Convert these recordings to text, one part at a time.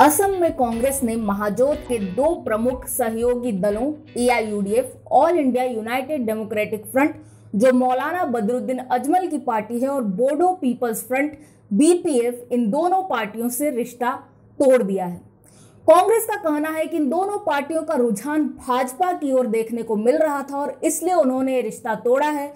असम में कांग्रेस ने महाजोत के दो प्रमुख सहयोगी दलों AIUDF all India United Democratic Front जो मौलाना बदरुद्दीन अजमल की पार्टी है और बोडो पीपल्स फ्रंट बीपीएफ इन दोनों पार्टियों से रिश्ता तोड़ दिया है कांग्रेस का कहना है कि इन दोनों पार्टियों का रुझान भाजपा की ओर देखने को मिल रहा था और इसलिए उन्होंने रिश्ता तोड़ा है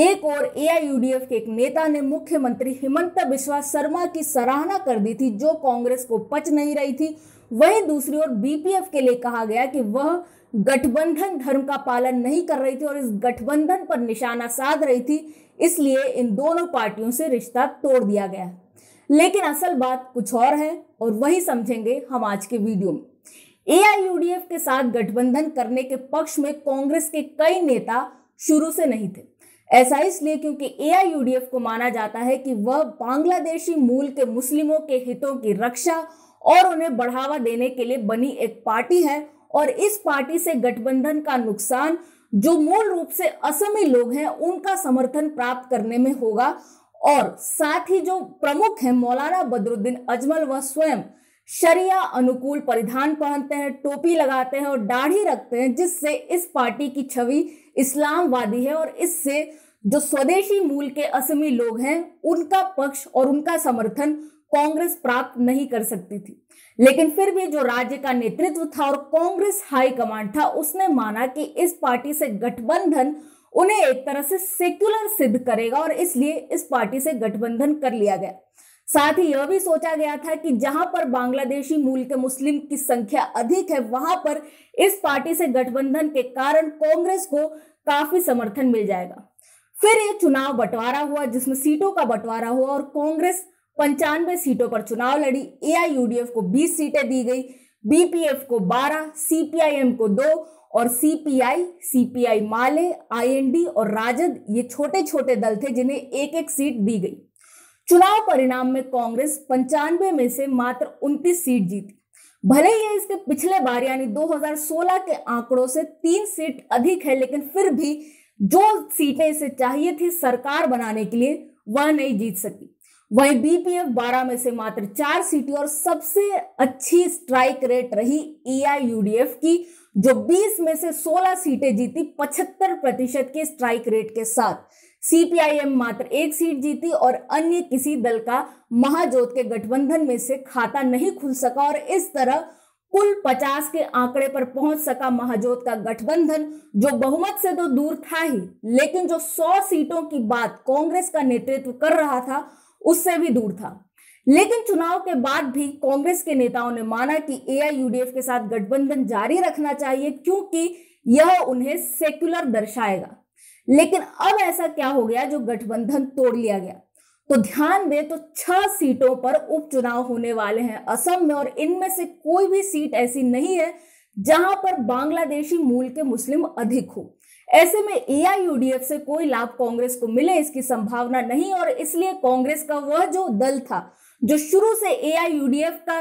एक और एआईयूडीएफ के एक नेता ने मुख्यमंत्री हिमंत बिस्वा शर्मा की सराहना कर दी थी जो कांग्रेस को पच नहीं रही थी वहीं दूसरी ओर बीपीएफ के लिए कहा गया कि वह गठबंधन धर्म का पालन नहीं कर रही थी और इस गठबंधन पर निशाना साध रही थी इसलिए इन दोनों पार्टियों से रिश्ता तोड़ दिया गया लेकिन असल बात कुछ और है और वही समझेंगे हम आज के वीडियो में ए के साथ गठबंधन करने के पक्ष में कांग्रेस के कई नेता शुरू से नहीं थे ऐसा इसलिए क्योंकि ए को माना जाता है कि वह बांग्लादेशी मूल के मुस्लिमों के हितों की रक्षा और उन्हें बढ़ावा देने के लिए बनी एक पार्टी है और इस पार्टी से गठबंधन का नुकसान जो मूल रूप से असमी लोग हैं उनका समर्थन प्राप्त करने में होगा और साथ ही जो प्रमुख है मौलाना बदरुद्दीन अजमल वह स्वयं शरिया अनुकूल परिधान पहनते हैं टोपी लगाते हैं और दाढ़ी रखते हैं जिससे इस पार्टी की छवि इस्लामवादी है और इससे जो स्वदेशी मूल के असमी लोग हैं उनका पक्ष और उनका समर्थन कांग्रेस प्राप्त नहीं कर सकती थी लेकिन फिर भी जो राज्य का नेतृत्व था और कांग्रेस हाई कमांड था उसने माना कि इस पार्टी से गठबंधन उन्हें एक तरह से सेक्युलर सिद्ध करेगा और इसलिए इस पार्टी से गठबंधन कर लिया गया साथ ही यह भी सोचा गया था कि जहां पर बांग्लादेशी मूल के मुस्लिम की संख्या अधिक है वहां पर इस पार्टी से गठबंधन के कारण कांग्रेस को काफी समर्थन मिल जाएगा फिर ये चुनाव बंटवारा हुआ जिसमें सीटों का बंटवारा हुआ और कांग्रेस पंचानवे सीटों पर चुनाव लड़ी ए को 20 सीटें दी गई बीपीएफ को 12 सीपीआईएम को दो और सीपीआई सीपीआई माले आईएनडी और राजद ये छोटे छोटे दल थे जिन्हें एक एक सीट दी गई चुनाव परिणाम में कांग्रेस पंचानवे में से मात्र उनतीस सीट जीती भले ही इसके पिछले बार यानी 2016 के आंकड़ों से तीन सीट अधिक है लेकिन फिर भी जो सीटें इसे चाहिए थी सरकार बनाने के लिए वह नहीं जीत सकी वहीं बीपीएफ 12 में से मात्र चार सीटें और सबसे अच्छी स्ट्राइक रेट रही एआईयूडीएफ की जो 20 में से 16 सीटें जीती 75 प्रतिशत के स्ट्राइक रेट के साथ सीपीआईएम मात्र एक सीट जीती और अन्य किसी दल का महाजोत के गठबंधन में से खाता नहीं खुल सका और इस तरह कुल 50 के आंकड़े पर पहुंच सका महाजोत का गठबंधन जो बहुमत से तो दूर था ही लेकिन जो 100 सीटों की बात कांग्रेस का नेतृत्व कर रहा था उससे भी दूर था लेकिन चुनाव के बाद भी कांग्रेस के नेताओं ने माना कि एआईयूडीएफ के साथ गठबंधन जारी रखना चाहिए क्योंकि यह उन्हें सेक्युलर दर्शाएगा लेकिन अब ऐसा क्या हो गया जो गठबंधन तोड़ लिया गया तो ध्यान दें तो छह सीटों पर उपचुनाव होने वाले हैं असम में और इनमें से कोई भी सीट ऐसी नहीं है जहां पर बांग्लादेशी मूल के मुस्लिम अधिक हो ऐसे में एआईयूडीएफ से कोई लाभ कांग्रेस को मिले इसकी संभावना नहीं और इसलिए कांग्रेस का वह जो दल था जो शुरू से एआईयूडीएफ का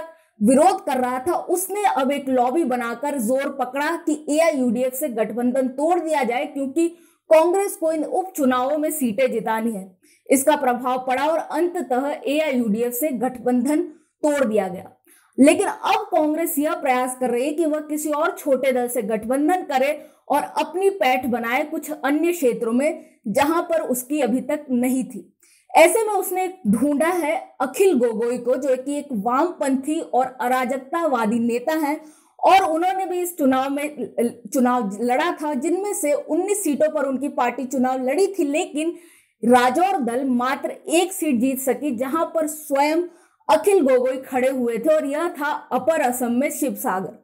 विरोध कर रहा था उसने अब एक लॉबी बनाकर जोर पकड़ा कि एआईयूडीएफ से गठबंधन तोड़ दिया जाए क्योंकि कांग्रेस को इन उपचुनावों में सीटें जितानी है इसका प्रभाव पड़ा और अंततः ए से गठबंधन तोड़ दिया गया लेकिन अब कांग्रेस यह प्रयास कर रही है कि वह किसी और छोटे दल से गठबंधन करे और अपनी पैठ बनाए कुछ अन्य क्षेत्रों में जहां पर उसकी अभी तक नहीं थी ऐसे में उसने ढूंढा है अखिल गोगोई को जो कि एक वामपंथी और अराजकतावादी नेता हैं और उन्होंने भी इस चुनाव में चुनाव लड़ा था जिनमें से 19 सीटों पर उनकी पार्टी चुनाव लड़ी थी लेकिन राजौर दल मात्र एक सीट जीत सकी जहां पर स्वयं अखिल गोगोई खड़े हुए थे और यह था अपर असम में शिव सागर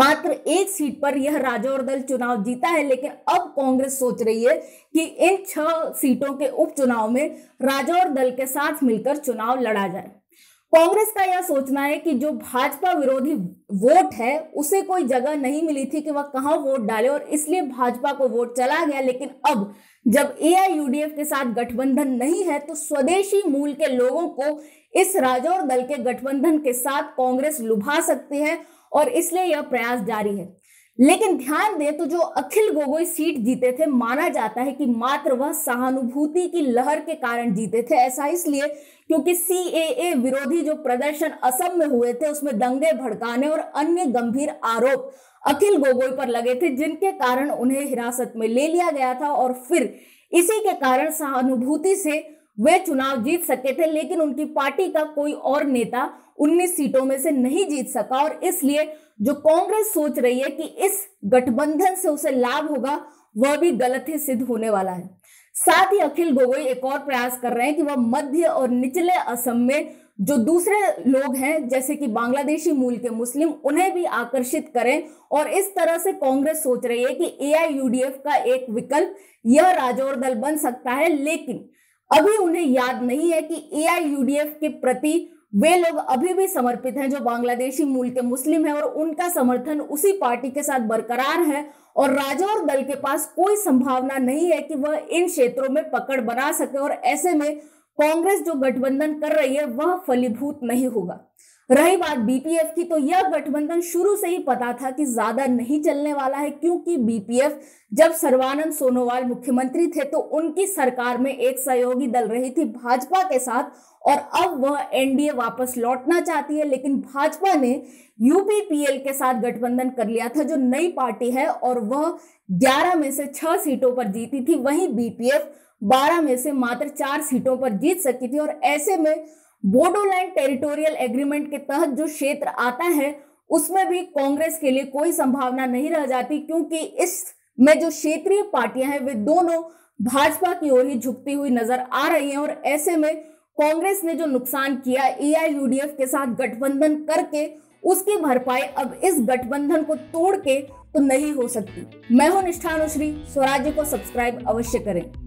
मात्र एक सीट पर यह राजौर दल चुनाव जीता है लेकिन अब कांग्रेस सोच रही है कि इन छह सीटों के उपचुनाव में राजौर दल के साथ मिलकर चुनाव लड़ा जाए कांग्रेस का यह सोचना है कि जो भाजपा विरोधी वोट है उसे कोई जगह नहीं मिली थी कि वह कहां वोट डाले और इसलिए भाजपा को वोट चला गया लेकिन अब जब एआईयूडीएफ के साथ गठबंधन नहीं है तो स्वदेशी मूल के लोगों को इस राजौर दल के गठबंधन के साथ कांग्रेस लुभा सकती है और इसलिए यह प्रयास जारी है लेकिन ध्यान दे तो जो अखिल गोगोई सीट जीते थे माना जाता है कि मात्र वह सहानुभूति की लहर के कारण जीते थे ऐसा इसलिए क्योंकि सी विरोधी जो प्रदर्शन असम में हुए थे उसमें दंगे भड़काने और अन्य गंभीर आरोप अखिल गोगोई पर लगे थे जिनके कारण उन्हें हिरासत में ले लिया गया था और फिर इसी के कारण सहानुभूति से वे चुनाव जीत सके थे लेकिन उनकी पार्टी का कोई और नेता 19 सीटों में से नहीं जीत सका और इसलिए जो कांग्रेस सोच रही है कि इस गठबंधन से उसे लाभ होगा वह भी गलत ही सिद्ध होने वाला है साथ ही अखिल गोगोई एक और प्रयास कर रहे हैं कि वह मध्य और निचले असम में जो दूसरे लोग हैं जैसे कि बांग्लादेशी मूल के मुस्लिम उन्हें भी आकर्षित करें और इस तरह से कांग्रेस सोच रही है कि एआईयूडीएफ का एक विकल्प यह राजौर दल बन सकता है लेकिन अभी उन्हें याद नहीं है कि एआईयूडीएफ के प्रति वे लोग अभी भी समर्पित हैं जो बांग्लादेशी मूल के मुस्लिम हैं और उनका समर्थन उसी पार्टी के साथ बरकरार है और राजौर दल के पास कोई संभावना नहीं है कि वह इन क्षेत्रों में पकड़ बना सके और ऐसे में कांग्रेस जो गठबंधन कर रही है वह फलीभूत नहीं होगा रही बात बीपीएफ की तो यह गठबंधन शुरू से ही पता था कि ज्यादा नहीं चलने वाला है क्योंकि बीपीएफ जब सर्वानंद सोनोवाल मुख्यमंत्री थे तो उनकी सरकार में एक सहयोगी दल रही थी भाजपा के साथ और अब वह एनडीए वापस लौटना चाहती है लेकिन भाजपा ने यूपीपीएल के साथ गठबंधन कर लिया था जो नई पार्टी है और वह 11 में से 6 सीटों पर जीती थी वहीं बीपीएफ 12 में से मात्र चार सीटों पर जीत सकी थी और ऐसे में बोडोलैंड टेरिटोरियल एग्रीमेंट के तहत जो क्षेत्र आता है उसमें भी कांग्रेस के लिए कोई संभावना नहीं रह जाती क्योंकि इस में जो क्षेत्रीय पार्टियां हैं वे दोनों भाजपा की ओर ही झुकती हुई नजर आ रही हैं और ऐसे में कांग्रेस ने जो नुकसान किया एआईयूडीएफ के साथ गठबंधन करके उसकी भरपाई अब इस गठबंधन को तोड़ के तो नहीं हो सकती मैं हूं निष्ठानुश्री स्वराज्य को सब्सक्राइब अवश्य करें